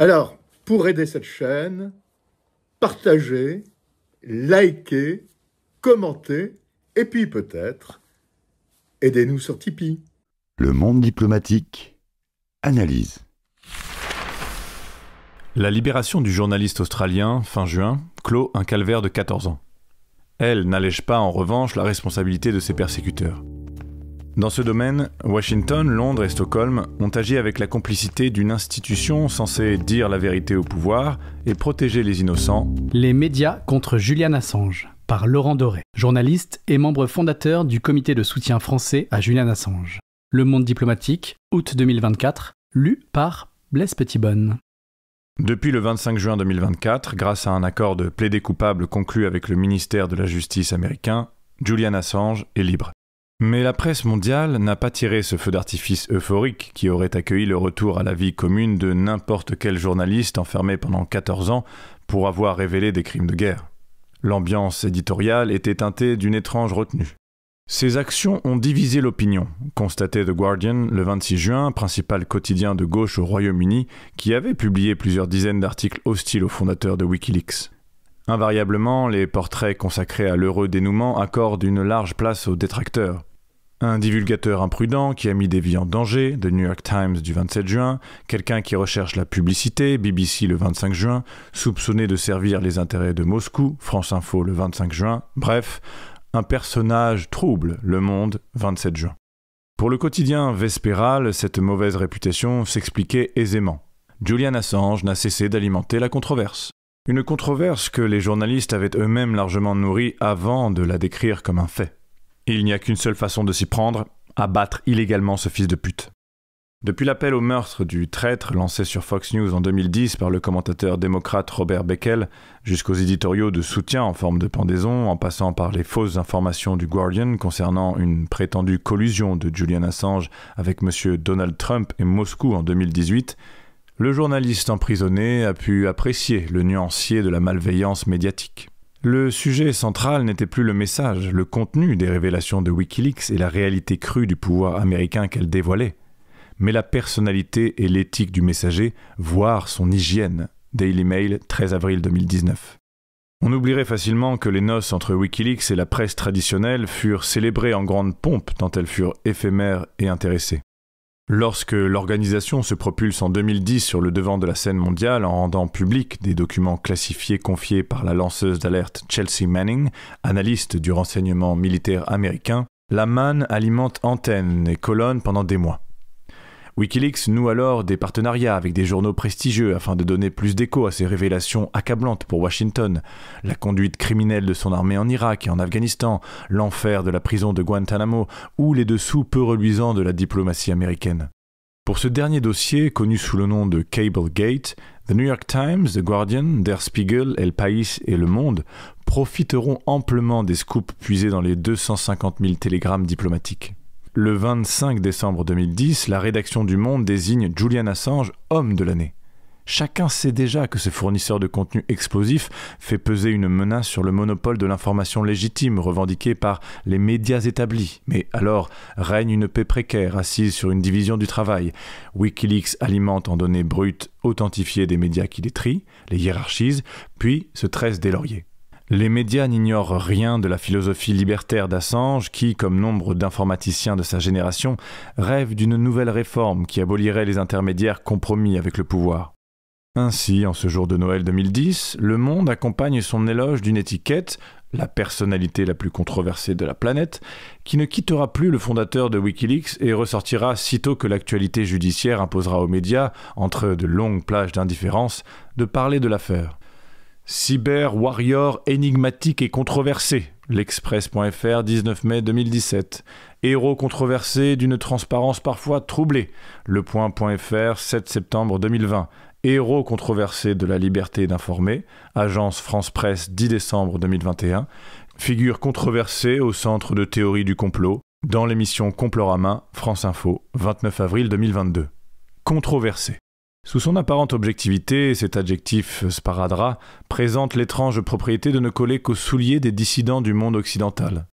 Alors, pour aider cette chaîne, partagez, likez, commentez, et puis peut-être, aidez-nous sur Tipeee. Le monde diplomatique, analyse. La libération du journaliste australien, fin juin, clôt un calvaire de 14 ans. Elle n'allège pas en revanche la responsabilité de ses persécuteurs. Dans ce domaine, Washington, Londres et Stockholm ont agi avec la complicité d'une institution censée dire la vérité au pouvoir et protéger les innocents. Les médias contre Julian Assange, par Laurent Doré, journaliste et membre fondateur du comité de soutien français à Julian Assange. Le Monde diplomatique, août 2024, lu par Blaise Petitbonne. Depuis le 25 juin 2024, grâce à un accord de plaidé coupable conclu avec le ministère de la Justice américain, Julian Assange est libre. Mais la presse mondiale n'a pas tiré ce feu d'artifice euphorique qui aurait accueilli le retour à la vie commune de n'importe quel journaliste enfermé pendant 14 ans pour avoir révélé des crimes de guerre. L'ambiance éditoriale était teintée d'une étrange retenue. Ces actions ont divisé l'opinion, constatait The Guardian le 26 juin, principal quotidien de gauche au Royaume-Uni, qui avait publié plusieurs dizaines d'articles hostiles aux fondateurs de Wikileaks. Invariablement, les portraits consacrés à l'heureux dénouement accordent une large place aux détracteurs. Un divulgateur imprudent qui a mis des vies en danger, The New York Times du 27 juin, quelqu'un qui recherche la publicité, BBC le 25 juin, soupçonné de servir les intérêts de Moscou, France Info le 25 juin, bref, un personnage trouble, Le Monde 27 juin. Pour le quotidien Vespéral, cette mauvaise réputation s'expliquait aisément. Julian Assange n'a cessé d'alimenter la controverse. Une controverse que les journalistes avaient eux-mêmes largement nourrie avant de la décrire comme un fait il n'y a qu'une seule façon de s'y prendre, abattre illégalement ce fils de pute. Depuis l'appel au meurtre du traître lancé sur Fox News en 2010 par le commentateur démocrate Robert Beckel, jusqu'aux éditoriaux de soutien en forme de pendaison, en passant par les fausses informations du Guardian concernant une prétendue collusion de Julian Assange avec M. Donald Trump et Moscou en 2018, le journaliste emprisonné a pu apprécier le nuancier de la malveillance médiatique. Le sujet central n'était plus le message, le contenu des révélations de Wikileaks et la réalité crue du pouvoir américain qu'elle dévoilait, mais la personnalité et l'éthique du messager, voire son hygiène. Daily Mail, 13 avril 2019. On oublierait facilement que les noces entre Wikileaks et la presse traditionnelle furent célébrées en grande pompe tant elles furent éphémères et intéressées. Lorsque l'organisation se propulse en 2010 sur le devant de la scène mondiale en rendant public des documents classifiés confiés par la lanceuse d'alerte Chelsea Manning, analyste du renseignement militaire américain, la MAN alimente antennes et colonnes pendant des mois. Wikileaks noue alors des partenariats avec des journaux prestigieux afin de donner plus d'écho à ces révélations accablantes pour Washington, la conduite criminelle de son armée en Irak et en Afghanistan, l'enfer de la prison de Guantanamo ou les dessous peu reluisants de la diplomatie américaine. Pour ce dernier dossier, connu sous le nom de Cablegate, The New York Times, The Guardian, Der Spiegel, El País et Le Monde profiteront amplement des scoops puisés dans les 250 000 télégrammes diplomatiques. Le 25 décembre 2010, la rédaction du Monde désigne Julian Assange homme de l'année. Chacun sait déjà que ce fournisseur de contenu explosif fait peser une menace sur le monopole de l'information légitime revendiquée par les médias établis. Mais alors règne une paix précaire assise sur une division du travail. Wikileaks alimente en données brutes authentifiées des médias qui les trient, les hiérarchisent, puis se tresse des lauriers. Les médias n'ignorent rien de la philosophie libertaire d'Assange qui, comme nombre d'informaticiens de sa génération, rêve d'une nouvelle réforme qui abolirait les intermédiaires compromis avec le pouvoir. Ainsi, en ce jour de Noël 2010, Le Monde accompagne son éloge d'une étiquette, la personnalité la plus controversée de la planète, qui ne quittera plus le fondateur de Wikileaks et ressortira sitôt que l'actualité judiciaire imposera aux médias, entre de longues plages d'indifférence, de parler de l'affaire. Cyber Warrior énigmatique et controversé, l'Express.fr 19 mai 2017. Héros controversé d'une transparence parfois troublée, le point.fr 7 septembre 2020. Héros controversé de la liberté d'informer, agence France Presse 10 décembre 2021. Figure controversée au centre de théorie du complot, dans l'émission Complorama, France Info, 29 avril 2022. Controversé. Sous son apparente objectivité, cet adjectif euh, sparadrap présente l'étrange propriété de ne coller qu'aux souliers des dissidents du monde occidental.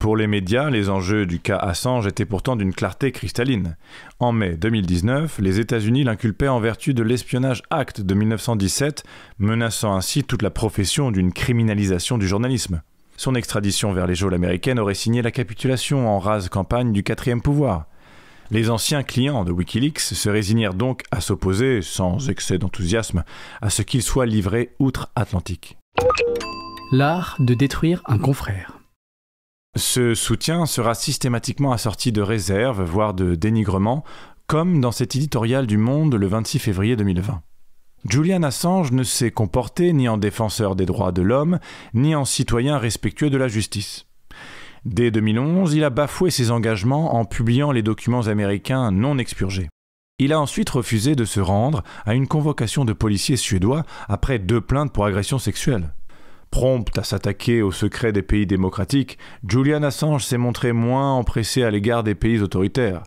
Pour les médias, les enjeux du cas Assange étaient pourtant d'une clarté cristalline. En mai 2019, les États-Unis l'inculpaient en vertu de l'espionnage Act de 1917, menaçant ainsi toute la profession d'une criminalisation du journalisme. Son extradition vers les geôles américaines aurait signé la capitulation en rase campagne du quatrième pouvoir. Les anciens clients de Wikileaks se résignèrent donc à s'opposer, sans excès d'enthousiasme, à ce qu'il soit livré outre-Atlantique. L'art de détruire un confrère. Ce soutien sera systématiquement assorti de réserves, voire de dénigrement, comme dans cet éditorial du Monde le 26 février 2020. Julian Assange ne s'est comporté ni en défenseur des droits de l'homme, ni en citoyen respectueux de la justice. Dès 2011, il a bafoué ses engagements en publiant les documents américains non expurgés. Il a ensuite refusé de se rendre à une convocation de policiers suédois après deux plaintes pour agression sexuelle. Prompt à s'attaquer aux secrets des pays démocratiques, Julian Assange s'est montré moins empressé à l'égard des pays autoritaires.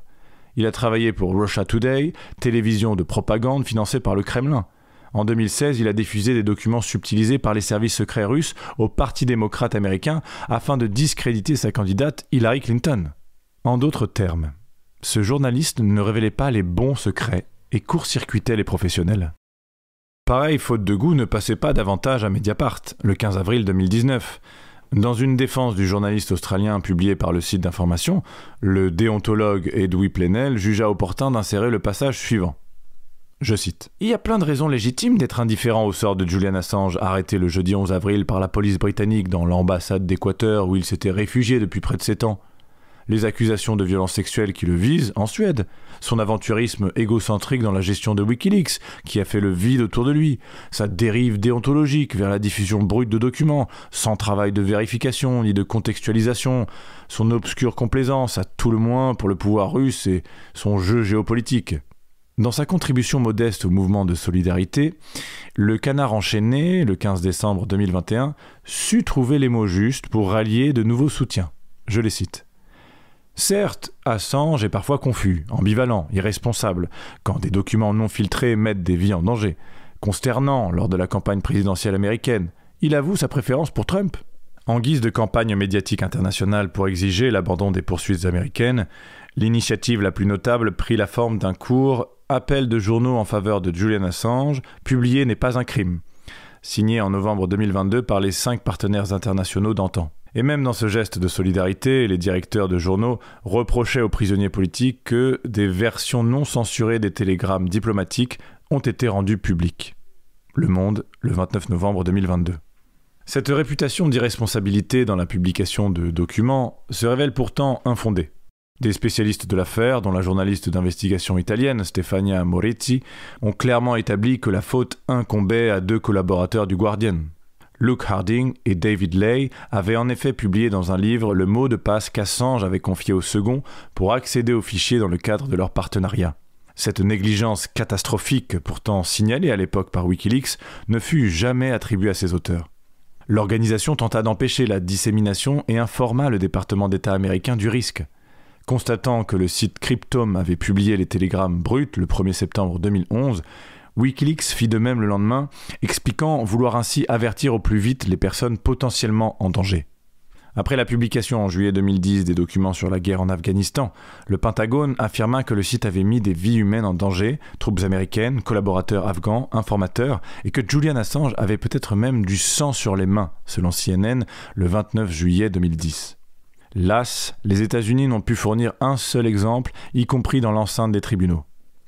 Il a travaillé pour Russia Today, télévision de propagande financée par le Kremlin. En 2016, il a diffusé des documents subtilisés par les services secrets russes au Parti démocrate américain afin de discréditer sa candidate Hillary Clinton. En d'autres termes, ce journaliste ne révélait pas les bons secrets et court-circuitait les professionnels. Pareil faute de goût ne passait pas davantage à Mediapart, le 15 avril 2019. Dans une défense du journaliste australien publiée par le site d'information, le déontologue Edoui Plenel jugea opportun d'insérer le passage suivant. Je cite Il y a plein de raisons légitimes d'être indifférent au sort de Julian Assange, arrêté le jeudi 11 avril par la police britannique dans l'ambassade d'Équateur où il s'était réfugié depuis près de 7 ans. Les accusations de violences sexuelles qui le visent en Suède, son aventurisme égocentrique dans la gestion de Wikileaks qui a fait le vide autour de lui, sa dérive déontologique vers la diffusion brute de documents sans travail de vérification ni de contextualisation, son obscure complaisance à tout le moins pour le pouvoir russe et son jeu géopolitique. Dans sa contribution modeste au mouvement de solidarité, le canard enchaîné, le 15 décembre 2021, sut trouver les mots justes pour rallier de nouveaux soutiens. Je les cite. Certes, Assange est parfois confus, ambivalent, irresponsable, quand des documents non filtrés mettent des vies en danger. Consternant lors de la campagne présidentielle américaine, il avoue sa préférence pour Trump. En guise de campagne médiatique internationale pour exiger l'abandon des poursuites américaines, l'initiative la plus notable prit la forme d'un cours Appel de journaux en faveur de Julian Assange, publié n'est pas un crime, signé en novembre 2022 par les cinq partenaires internationaux d'antan. Et même dans ce geste de solidarité, les directeurs de journaux reprochaient aux prisonniers politiques que des versions non censurées des télégrammes diplomatiques ont été rendues publiques. Le Monde, le 29 novembre 2022. Cette réputation d'irresponsabilité dans la publication de documents se révèle pourtant infondée. Des spécialistes de l'affaire, dont la journaliste d'investigation italienne Stefania Moretti, ont clairement établi que la faute incombait à deux collaborateurs du Guardian. Luke Harding et David Lay avaient en effet publié dans un livre le mot de passe qu'Assange avait confié au second pour accéder aux fichiers dans le cadre de leur partenariat. Cette négligence catastrophique, pourtant signalée à l'époque par Wikileaks, ne fut jamais attribuée à ses auteurs. L'organisation tenta d'empêcher la dissémination et informa le département d'État américain du risque. Constatant que le site Cryptome avait publié les télégrammes bruts le 1er septembre 2011, Wikileaks fit de même le lendemain, expliquant vouloir ainsi avertir au plus vite les personnes potentiellement en danger. Après la publication en juillet 2010 des documents sur la guerre en Afghanistan, le Pentagone affirma que le site avait mis des vies humaines en danger, troupes américaines, collaborateurs afghans, informateurs, et que Julian Assange avait peut-être même du sang sur les mains, selon CNN le 29 juillet 2010. Las, les États-Unis n'ont pu fournir un seul exemple, y compris dans l'enceinte des tribunaux.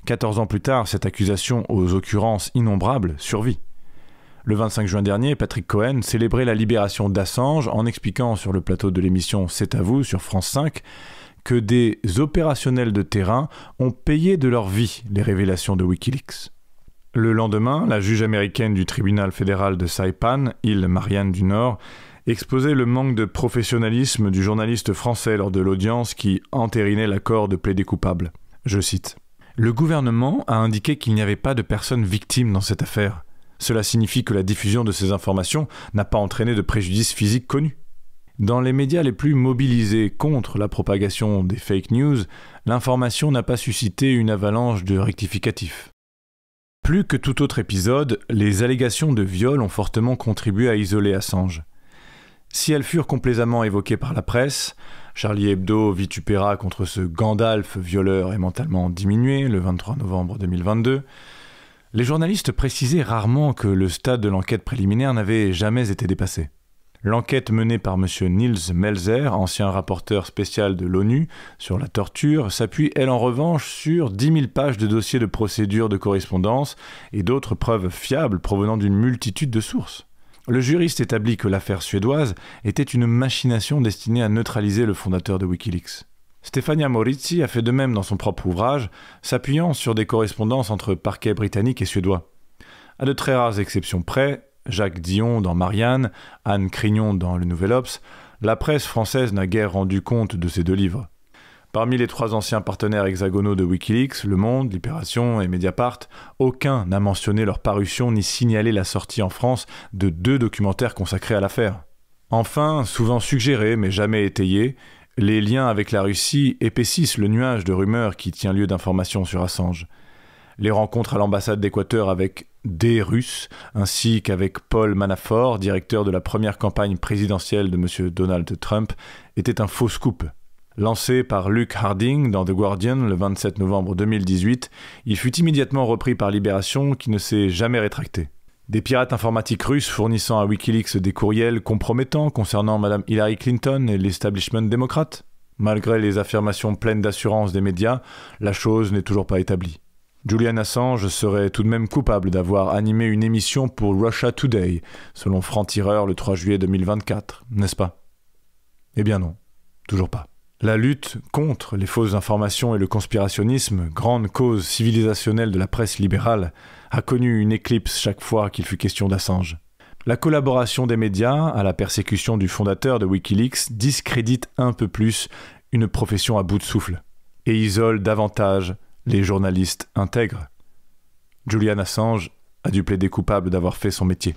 14 ans plus tard, cette accusation aux occurrences innombrables survit. Le 25 juin dernier, Patrick Cohen célébrait la libération d'Assange en expliquant sur le plateau de l'émission C'est à vous sur France 5 que des opérationnels de terrain ont payé de leur vie les révélations de Wikileaks. Le lendemain, la juge américaine du tribunal fédéral de Saipan, île Marianne du Nord, Exposer le manque de professionnalisme du journaliste français lors de l'audience qui entérinait l'accord de plaidé coupable. Je cite Le gouvernement a indiqué qu'il n'y avait pas de personnes victimes dans cette affaire. Cela signifie que la diffusion de ces informations n'a pas entraîné de préjudice physique connu. Dans les médias les plus mobilisés contre la propagation des fake news, l'information n'a pas suscité une avalanche de rectificatifs. Plus que tout autre épisode, les allégations de viol ont fortement contribué à isoler Assange. Si elles furent complaisamment évoquées par la presse, Charlie Hebdo vitupéra contre ce Gandalf violeur et mentalement diminué le 23 novembre 2022, les journalistes précisaient rarement que le stade de l'enquête préliminaire n'avait jamais été dépassé. L'enquête menée par M. Niels Melzer, ancien rapporteur spécial de l'ONU sur la torture, s'appuie elle en revanche sur 10 000 pages de dossiers de procédure de correspondance et d'autres preuves fiables provenant d'une multitude de sources. Le juriste établit que l'affaire suédoise était une machination destinée à neutraliser le fondateur de Wikileaks. Stefania Morizzi a fait de même dans son propre ouvrage, s'appuyant sur des correspondances entre parquets britanniques et suédois. À de très rares exceptions près, Jacques Dion dans Marianne, Anne Crignon dans Le Nouvel Ops, la presse française n'a guère rendu compte de ces deux livres. Parmi les trois anciens partenaires hexagonaux de Wikileaks, Le Monde, Libération et Mediapart, aucun n'a mentionné leur parution ni signalé la sortie en France de deux documentaires consacrés à l'affaire. Enfin, souvent suggérés mais jamais étayés, les liens avec la Russie épaississent le nuage de rumeurs qui tient lieu d'informations sur Assange. Les rencontres à l'ambassade d'Équateur avec des Russes, ainsi qu'avec Paul Manafort, directeur de la première campagne présidentielle de M. Donald Trump, étaient un faux scoop. Lancé par Luke Harding dans The Guardian le 27 novembre 2018, il fut immédiatement repris par Libération qui ne s'est jamais rétracté. Des pirates informatiques russes fournissant à Wikileaks des courriels compromettants concernant Madame Hillary Clinton et l'establishment démocrate Malgré les affirmations pleines d'assurance des médias, la chose n'est toujours pas établie. Julian Assange serait tout de même coupable d'avoir animé une émission pour Russia Today, selon Franc-Tireur le 3 juillet 2024, n'est-ce pas Eh bien non, toujours pas. La lutte contre les fausses informations et le conspirationnisme, grande cause civilisationnelle de la presse libérale, a connu une éclipse chaque fois qu'il fut question d'Assange. La collaboration des médias à la persécution du fondateur de Wikileaks discrédite un peu plus une profession à bout de souffle et isole davantage les journalistes intègres. Julian Assange a dû plaider coupable d'avoir fait son métier.